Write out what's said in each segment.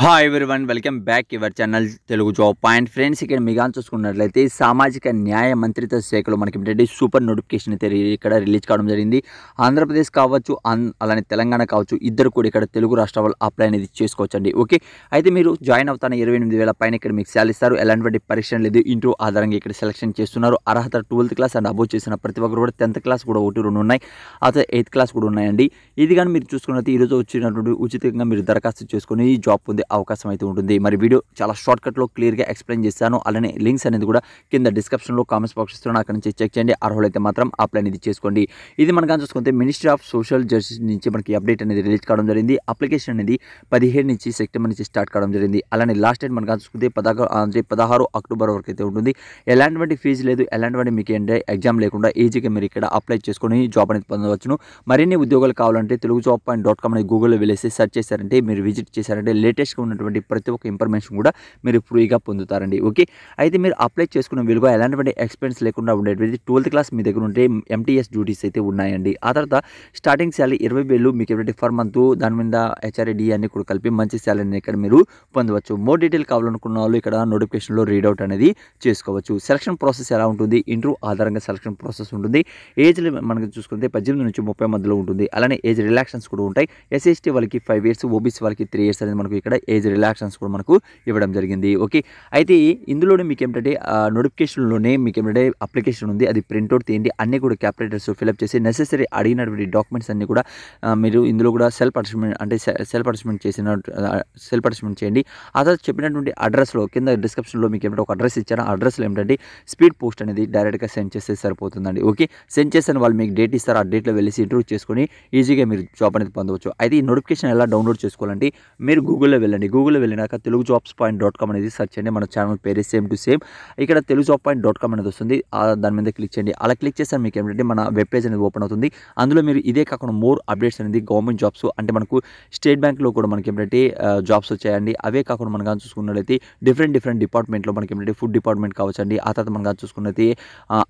hi one welcome back your channel Telugu job point friends ఇక్కడ మిగాన్ చూసుకున్నట్లయితే సామాజిక న్యాయ మంత్రిత్వ శాఖలో మనకి ఏంటంటే సూపర్ నోటిఫికేషన్ అయితే ఇక్కడ రిలీజ్ కావడం జరిగింది ఆంధ్రప్రదేశ్ కావచ్చు అలానే తెలంగాణ కావచ్చు ఇద్దరు కూడా ఇక్కడ తెలుగు రాష్ట్ర అప్లై అనేది చేసుకోవచ్చండి ఓకే అయితే మీరు జాయిన్ అవుతాను ఇరవై ఎనిమిది వేల పైన ఇక్కడ మీకు శాలరీ ఇస్తారు ఎలాంటి పరీక్ష లేదు ఇంటూ ఆధారంగా ఇక్కడ సెలెక్షన్ చేస్తున్నారు అర్హత ట్వెల్త్ క్లాస్ అండ్ అబోవ్ చేసిన ప్రతి ఒక్కరు కూడా టెన్త్ క్లాస్ కూడా ఒకటి రెండు ఉన్నాయి ఆ ఎయిత్ క్లాస్ కూడా ఉన్నాయండి ఇది కానీ మీరు చూసుకున్నట్టు ఈరోజు వచ్చినటువంటి ఉచితంగా మీరు దరఖాస్తు చేసుకుని జాబ్ పొంది అవకాశం అయితే ఉంటుంది మరి వీడియో చాలా షార్ట్ కట్లో క్లియర్గా ఎక్స్ప్లెయిన్ చేశాను అలానే లింక్స్ అనేది కూడా కింద డిస్క్రిప్షన్లో కామెంట్స్ బాక్స్ ఇస్తున్నాను అక్కడ నుంచి చెక్ చేయండి అర్హులైతే మాత్రం అప్లై అనేది చేసుకోండి ఇది మనం చూసుకుంటే మినిస్ట్రీ ఆఫ్ సోషల్ జస్టిస్ నుంచి మనకి అప్డేట్ అనేది రిలీజ్ కావడం జరిగింది అప్లికేషన్ అనేది పదిహేడు నుంచి సెప్టెంబర్ నుంచి స్టార్ట్ కావడం జరిగింది అలానే లాస్ట్ డేట్ మనకు చూసుకుంటే పదహారు అంటే పదహారు అక్టోబర్ వరకు అయితే ఉంటుంది ఎలాంటివంటి ఫీజు లేదు ఎలాంటివంటి మీకు ఏంటంటే ఎగ్జామ్ లేకుండా ఈజీగా మీరు ఇక్కడ అప్లై చేసుకొని జాబ్ అనేది పొందవచ్చును మరిన్ని ఉద్యోగాలు కావాలంటే Telugu job point dot com అనేది గూగుల్లో వెళ్ళేసి సెర్చ్ చేశారంటే మీరు విజిట్ చేశారంటే లేటెస్ట్ సంబంధించి ఉన్నటువంటి ప్రతి ఒక్క ఇన్ఫర్మేషన్ కూడా మీరు ఫ్రీగా పొందుతారండి ఓకే అయితే మీరు అప్లై చేసుకున్న విలువ ఎలాంటి ఎక్స్పెన్స్ లేకుండా ఉండేటువంటి ట్వెల్త్ క్లాస్ మీ దగ్గర ఉంటే ఎంటీఎస్ డ్యూటీస్ అయితే ఉన్నాయండి ఆ తర్వాత స్టార్టింగ్ శాలరీ ఇరవై వేలు మీకు ఎవరి ఫర్ మంత్ దాని మీద హెచ్ఆర్డి అన్ని కూడా కలిపి మంచి శాలరీని ఇక్కడ మీరు పొందవచ్చు మోర్ డీటెయిల్ కావాలనుకున్న వాళ్ళు ఇక్కడ నోటిఫికేషన్లో రీడౌట్ అనేది చేసుకోవచ్చు సెలక్షన్ ప్రాసెస్ ఎలా ఉంటుంది ఇంటర్వ్యూ ఆధారంగా సెలక్షన్ ప్రాసెస్ ఉంటుంది ఏజ్ మనకు చూసుకుంటే పద్దెనిమిది నుంచి ముప్పై మధ్యలో ఉంటుంది అలానే ఏజ్ రిలాక్షన్స్ కూడా ఉంటాయి ఎస్ఎస్టీ వాళ్ళకి ఫైవ్ ఇయర్స్ ఓబీసీ వాళ్ళకి త్రీ ఇయర్స్ అనేది మనకు ఇక్కడ ఏజ్ రిలాక్సన్స్ కూడా మనకు ఇవ్వడం జరిగింది ఓకే అయితే ఇందులోనే మీకు ఏమిటంటే నోటిఫికేషన్లోనే మీకు ఏమిటంటే అప్లికేషన్ ఉంది అది ప్రింట్అవుట్ తీయండి అన్నీ కూడా క్యాపరేటర్స్ ఫిలప్ చేసి నెసెసరీ అడిగినటువంటి డాక్యుమెంట్స్ అన్నీ కూడా మీరు ఇందులో కూడా సెల్ పార్టిసిపేట్ అంటే సెల్ పార్టిసిపేట్ చేసిన సెల్ పార్టిసిపేట్ చేయండి ఆ తర్వాత చెప్పినటువంటి అడ్రస్లో కింద డిస్క్రిప్షన్లో మీకు ఏమిటో ఒక అడ్రస్ ఇచ్చారు ఆ అడ్రస్లో ఏంటంటే స్పీడ్ పోస్ట్ అనేది డైరెక్ట్గా సెండ్ చేస్తే సరిపోతుందండి ఓకే సెండ్ చేసిన వాళ్ళు మీకు డేట్ ఇస్తారు ఆ డేట్లో వెళ్ళేసి ఇంటర్వ్యూ చేసుకొని ఈజీగా మీరు జాబ్ అనేది పొందవచ్చు అయితే ఈ నోటిఫికేషన్ ఎలా డౌన్లోడ్ చేసుకోవాలంటే మీరు గూగుల్లో వెళ్ళండి వెళ్ళండి గూగుల్లో వెళ్ళినాక Telugu jobs point dot com అనేది సర్చ్ చేయండి మన ఛానల్ పేరే సేమ్ టు సేమ్ ఇక్కడ Telugu job point dot com అనేది వస్తుంది దాని మీద క్లిక్ చేయండి అలా క్లిక్ చేస్తే మీకు ఏంటంటే మన వెబ్ పేజ్ అనేది ఓపెన్ అవుతుంది అందులో మీరు ఇదే కాకుండా మోర్ అప్డేట్స్ అనేది గవర్నమెంట్ జాబ్స్ అంటే మనకు స్టేట్ బ్యాంక్లో కూడా మనకి ఏంటంటే జాబ్స్ వచ్చాయండి అవే కాకుండా మనం కానీ చూసుకున్నట్లయితే డిఫరెంట్ డిఫరెంట్ డిపార్ట్మెంట్లో మనకి ఏంటంటే ఫుడ్ డిపార్ట్మెంట్ కావచ్చు అండి ఆ తర్వాత మనం కానీ చూసుకున్నట్లయితే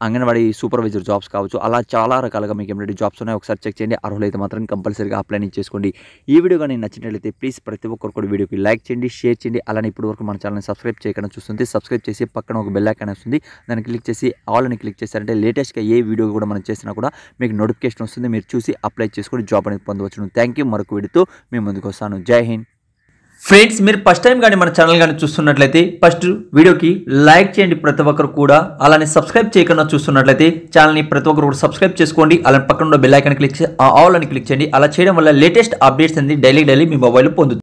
అంగన్వాడీ సూపర్వైజర్ జాబ్స్ కావచ్చు అలా చాలా రకాలుగా మీకు ఏంటంటే జాబ్స్ ఉన్నాయి ఒకసారి చెక్ చేయండి అర్హులైతే మాత్రం కంపల్సరీగా అప్లై చేసుకోండి ఈ వీడియో కానీ నచ్చినట్లయితే ప్లీజ్ ప్రతి ఒక్కరు కూడా వీడియోకి మీరు లైక్ చేయండి షేర్ చేయండి అలానే ఇప్పుడు వరకు మన ఛానల్ని సబ్స్క్రైబ్ చేయకుండా చూస్తుంది సబ్స్క్రైబ్ చేసి పక్కన ఒక అని వస్తుంది దాన్ని క్లిక్ చేసి ఆల్ అని క్లిక్ చేశారంటే లేటెస్ట్గా ఏ వీడియో కూడా మనం చేసినా కూడా మీకు నోటిఫికేషన్ వస్తుంది మీరు చూసి అప్లై చేసుకుని జాబ్ అనేది పొందవచ్చు థ్యాంక్ యూ మరొక వీడితో మేము ముందుకు వస్తాను జై హింద్ ఫ్రెండ్స్ మీరు ఫస్ట్ టైం కానీ మన ఛానల్ కానీ చూస్తున్నట్లయితే ఫస్ట్ వీడియోకి లైక్ చేయండి ప్రతి ఒక్కరు కూడా అలానే సబ్స్క్రైబ్ చేయకుండా చూస్తున్నట్లయితే ఛానల్ని ప్రతి ఒక్కరు కూడా సబ్స్క్రైబ్ చేసుకోండి అలానే పక్కన బెల్ ఐకాన్ క్లిక్ ఆల్ అని క్లిక్ చేయండి అలా చేయడం వల్ల లేటెస్ట్ అప్డేట్స్ అనేది డైలీ డైలీ మీ మొబైల్ పొందుతుంది